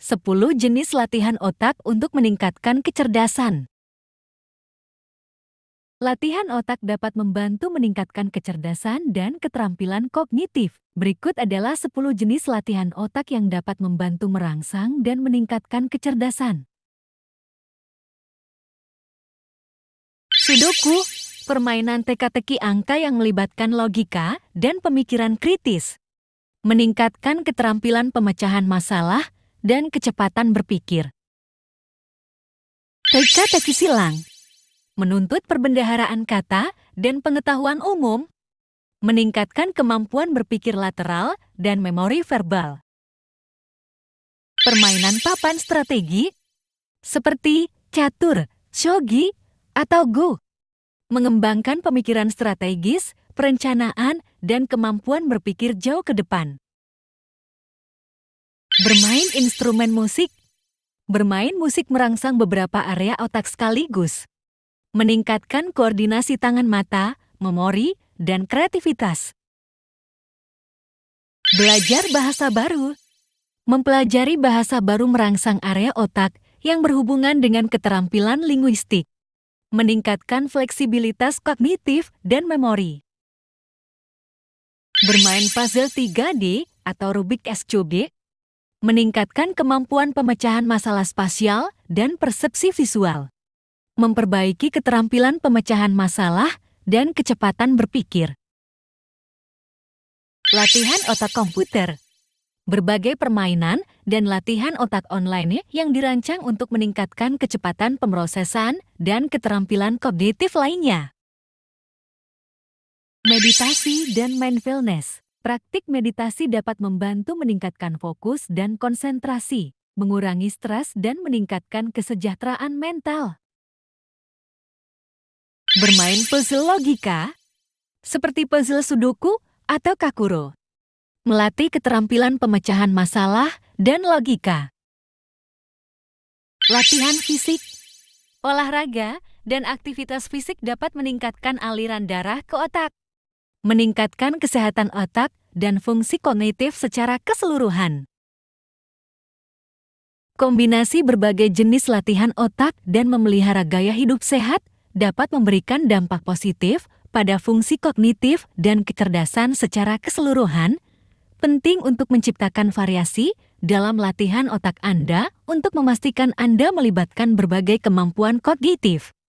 10 jenis latihan otak untuk meningkatkan kecerdasan. Latihan otak dapat membantu meningkatkan kecerdasan dan keterampilan kognitif. Berikut adalah 10 jenis latihan otak yang dapat membantu merangsang dan meningkatkan kecerdasan. Sudoku, permainan teka-teki angka yang melibatkan logika dan pemikiran kritis. Meningkatkan keterampilan pemecahan masalah, dan kecepatan berpikir. Teka-teki silang menuntut perbendaharaan kata dan pengetahuan umum, meningkatkan kemampuan berpikir lateral dan memori verbal. Permainan papan strategi seperti catur, shogi, atau go mengembangkan pemikiran strategis, perencanaan, dan kemampuan berpikir jauh ke depan. Bermain instrumen musik. Bermain musik merangsang beberapa area otak sekaligus. Meningkatkan koordinasi tangan mata, memori, dan kreativitas. Belajar bahasa baru. Mempelajari bahasa baru merangsang area otak yang berhubungan dengan keterampilan linguistik. Meningkatkan fleksibilitas kognitif dan memori. Bermain puzzle 3D atau Rubik Cube meningkatkan kemampuan pemecahan masalah spasial dan persepsi visual, memperbaiki keterampilan pemecahan masalah dan kecepatan berpikir. Latihan otak komputer Berbagai permainan dan latihan otak online yang dirancang untuk meningkatkan kecepatan pemrosesan dan keterampilan kognitif lainnya. Meditasi dan mindfulness Praktik meditasi dapat membantu meningkatkan fokus dan konsentrasi, mengurangi stres dan meningkatkan kesejahteraan mental. Bermain puzzle logika seperti puzzle sudoku atau kakuro. Melatih keterampilan pemecahan masalah dan logika. Latihan fisik Olahraga dan aktivitas fisik dapat meningkatkan aliran darah ke otak, meningkatkan kesehatan otak dan fungsi kognitif secara keseluruhan. Kombinasi berbagai jenis latihan otak dan memelihara gaya hidup sehat dapat memberikan dampak positif pada fungsi kognitif dan kecerdasan secara keseluruhan, penting untuk menciptakan variasi dalam latihan otak Anda untuk memastikan Anda melibatkan berbagai kemampuan kognitif.